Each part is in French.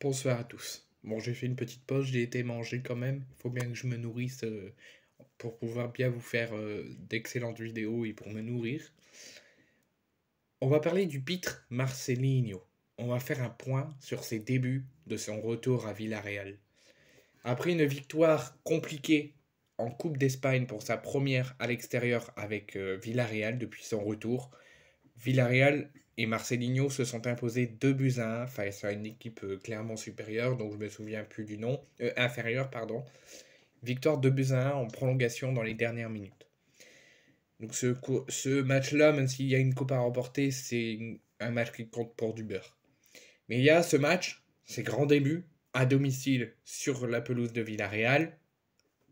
bonsoir à tous. Bon, j'ai fait une petite pause, j'ai été manger quand même. Il faut bien que je me nourrisse euh, pour pouvoir bien vous faire euh, d'excellentes vidéos et pour me nourrir. On va parler du pitre Marcelinho. On va faire un point sur ses débuts de son retour à Villarreal. Après une victoire compliquée en Coupe d'Espagne pour sa première à l'extérieur avec euh, Villarreal depuis son retour, Villarreal et Marcelinho se sont imposés 2 buts à 1 face à une équipe euh, clairement supérieure, donc je me souviens plus du nom, inférieur inférieure, pardon. Victoire 2 buts à 1 en prolongation dans les dernières minutes. Donc ce, match-là, même s'il y a une coupe à remporter, c'est un match qui compte pour du beurre. Mais il y a ce match, c'est grands débuts, à domicile sur la pelouse de Villarreal.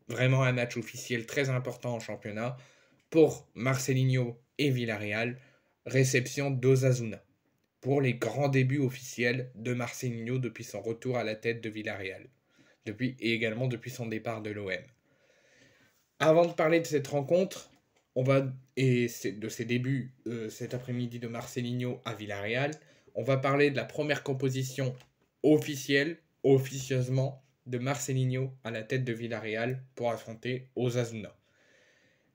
Vraiment un match officiel très important en championnat pour Marcelinho et Villarreal réception d'Osasuna pour les grands débuts officiels de Marcelinho depuis son retour à la tête de Villarreal depuis, et également depuis son départ de l'OM. Avant de parler de cette rencontre, on va, et de ses débuts euh, cet après-midi de Marcelinho à Villarreal, on va parler de la première composition officielle, officieusement, de Marcelinho à la tête de Villarreal pour affronter Osazuna.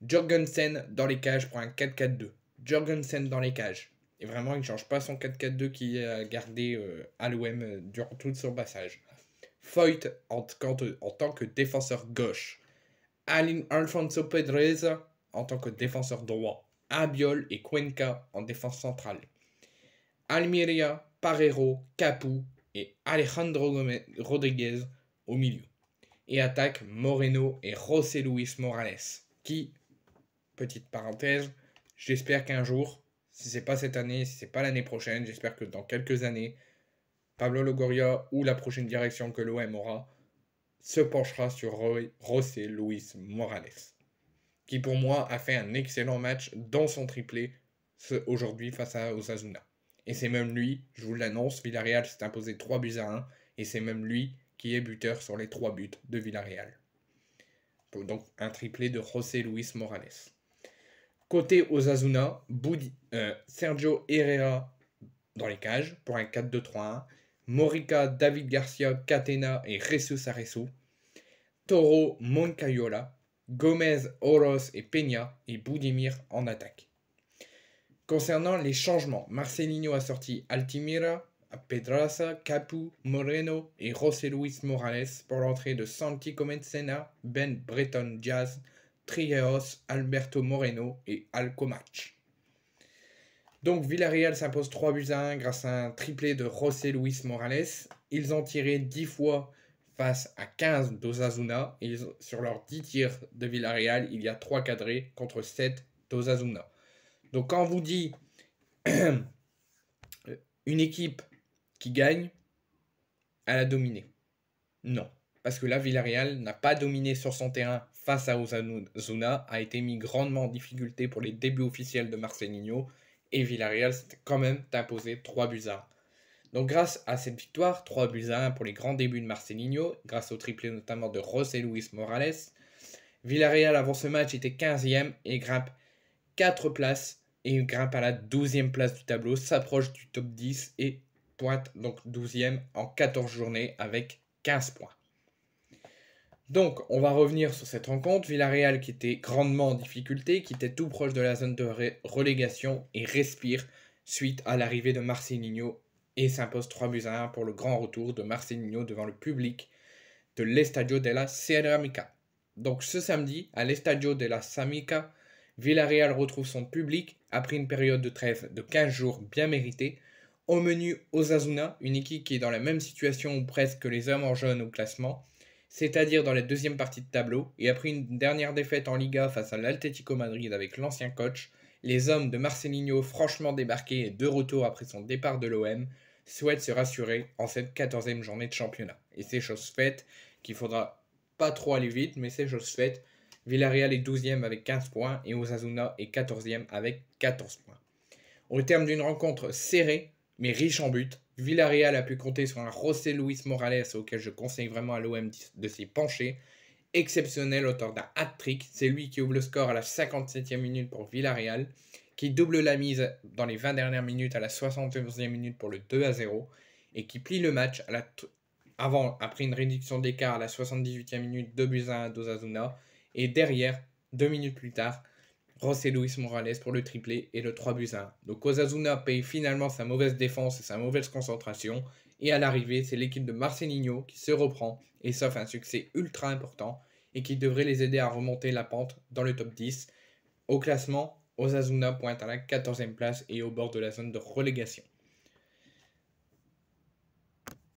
Jorgensen dans les cages pour un 4-4-2. Jorgensen dans les cages. Et vraiment, il ne change pas son 4-4-2 qui a euh, gardé euh, à l'OM euh, durant tout son passage. Foyt en, tant que défenseur gauche. Alfonso Pedrez en tant que défenseur droit. Abiol et Cuenca en défense centrale. Almiria, Parero, Capu et Alejandro Rodriguez au milieu. Et attaque Moreno et José Luis Morales, qui, petite parenthèse, J'espère qu'un jour, si c'est pas cette année, si c'est pas l'année prochaine, j'espère que dans quelques années, Pablo Logoria ou la prochaine direction que l'OM aura se penchera sur José Luis Morales, qui pour moi a fait un excellent match dans son triplé aujourd'hui face à Osasuna. Et c'est même lui, je vous l'annonce, Villarreal s'est imposé 3 buts à 1, et c'est même lui qui est buteur sur les 3 buts de Villarreal. Donc un triplé de José Luis Morales. Côté Osasuna, euh, Sergio Herrera dans les cages pour un 4-2-3-1. Morica, David Garcia, Catena et Jesus Areso. Toro, Moncayola. Gomez, Oros et Peña. Et Boudimir en attaque. Concernant les changements, Marcelinho a sorti Altimira, Pedraza, Capu, Moreno et José Luis Morales pour l'entrée de Santi Comencena, Ben Breton Jazz, Trigueros, Alberto Moreno et Alcomach. Donc Villarreal s'impose 3 buts à 1 grâce à un triplé de José Luis Morales. Ils ont tiré 10 fois face à 15 Et Sur leurs 10 tirs de Villarreal, il y a 3 cadrés contre 7 d'Osasuna. Donc quand on vous dit une équipe qui gagne, elle a dominé. Non parce que là, Villarreal n'a pas dominé sur son terrain face à Osasuna, a été mis grandement en difficulté pour les débuts officiels de Marcelinho, et Villarreal s'est quand même imposé 3 buts à 1. Donc grâce à cette victoire, 3 buts à 1 pour les grands débuts de Marcelinho, grâce au triplé notamment de José Luis Morales, Villarreal avant ce match était 15e et grimpe 4 places et grimpe à la 12e place du tableau, s'approche du top 10 et pointe donc 12e en 14 journées avec 15 points. Donc, on va revenir sur cette rencontre. Villarreal qui était grandement en difficulté, qui était tout proche de la zone de relégation et respire suite à l'arrivée de Marcelinho et s'impose 3 buts à 1 pour le grand retour de Marcelinho devant le public de l'Estadio de la Ceramica. Donc ce samedi, à l'Estadio de della Samica, Villarreal retrouve son public après une période de trêve de 15 jours bien méritée. Au menu Osasuna, une équipe qui est dans la même situation ou presque que les hommes en jaune au classement, c'est-à-dire dans la deuxième partie de tableau, et après une dernière défaite en Liga face à l'Atlético Madrid avec l'ancien coach, les hommes de Marcelinho, franchement débarqués et de retour après son départ de l'OM, souhaitent se rassurer en cette quatorzième journée de championnat. Et c'est chose faite, qu'il faudra pas trop aller vite, mais c'est chose faite. Villarreal est douzième avec 15 points et Osasuna est quatorzième avec 14 points. Au terme d'une rencontre serrée, mais riche en buts. Villarreal a pu compter sur un José Luis Morales auquel je conseille vraiment à l'OM de s'y pencher. Exceptionnel, auteur d'un hat-trick, c'est lui qui ouvre le score à la 57e minute pour Villarreal, qui double la mise dans les 20 dernières minutes à la 71e minute pour le 2 à 0, et qui plie le match avant, après une réduction d'écart à la 78e minute, 2 buts à 1 à Dozazuna, et derrière, deux minutes plus tard, Ross Luis Morales pour le triplé et le 3 buts 1. Donc Osasuna paye finalement sa mauvaise défense et sa mauvaise concentration. Et à l'arrivée, c'est l'équipe de Marcelinho qui se reprend et s'offre un succès ultra important et qui devrait les aider à remonter la pente dans le top 10. Au classement, Osasuna pointe à la 14e place et au bord de la zone de relégation.